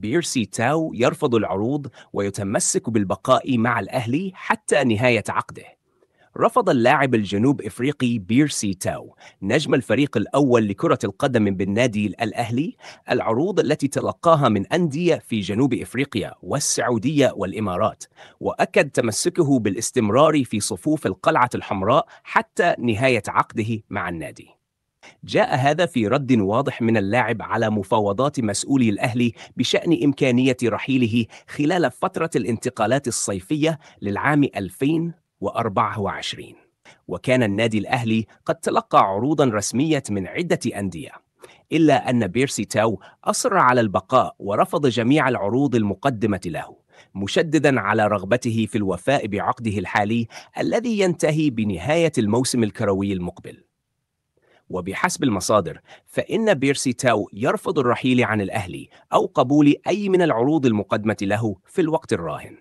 بيرسي تاو يرفض العروض ويتمسك بالبقاء مع الأهلي حتى نهاية عقده رفض اللاعب الجنوب افريقي بيرسي تاو نجم الفريق الاول لكره القدم بالنادي الاهلي العروض التي تلقاها من انديه في جنوب افريقيا والسعوديه والامارات واكد تمسكه بالاستمرار في صفوف القلعه الحمراء حتى نهايه عقده مع النادي جاء هذا في رد واضح من اللاعب على مفاوضات مسؤولي الأهلي بشأن إمكانية رحيله خلال فترة الانتقالات الصيفية للعام 2024 وكان النادي الأهلي قد تلقى عروضا رسمية من عدة أندية إلا أن بيرسي تاو أصر على البقاء ورفض جميع العروض المقدمة له مشددا على رغبته في الوفاء بعقده الحالي الذي ينتهي بنهاية الموسم الكروي المقبل وبحسب المصادر فإن بيرسي تاو يرفض الرحيل عن الأهلي أو قبول أي من العروض المقدمة له في الوقت الراهن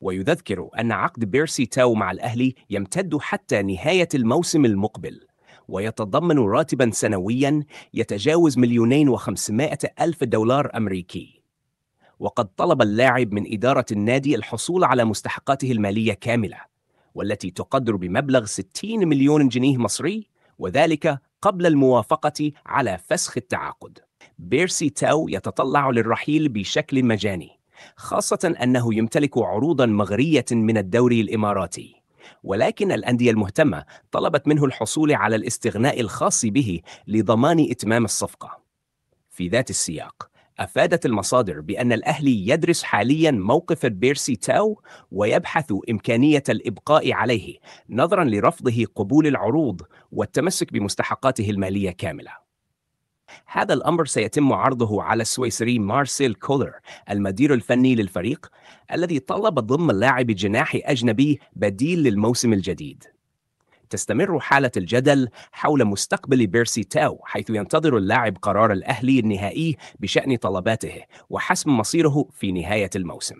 ويذكر أن عقد بيرسي تاو مع الأهلي يمتد حتى نهاية الموسم المقبل ويتضمن راتبا سنويا يتجاوز مليونين وخمسمائة ألف دولار أمريكي وقد طلب اللاعب من إدارة النادي الحصول على مستحقاته المالية كاملة والتي تقدر بمبلغ 60 مليون جنيه مصري وذلك قبل الموافقة على فسخ التعاقد. بيرسي تاو يتطلع للرحيل بشكل مجاني، خاصة أنه يمتلك عروضا مغرية من الدوري الإماراتي. ولكن الأندية المهتمة طلبت منه الحصول على الاستغناء الخاص به لضمان إتمام الصفقة. في ذات السياق، أفادت المصادر بأن الأهلي يدرس حاليا موقف بيرسي تاو ويبحث إمكانية الإبقاء عليه نظرا لرفضه قبول العروض والتمسك بمستحقاته المالية كاملة هذا الأمر سيتم عرضه على السويسري مارسيل كولر المدير الفني للفريق الذي طلب ضم لاعب جناح أجنبي بديل للموسم الجديد تستمر حالة الجدل حول مستقبل بيرسي تاو حيث ينتظر اللاعب قرار الأهلي النهائي بشأن طلباته وحسم مصيره في نهاية الموسم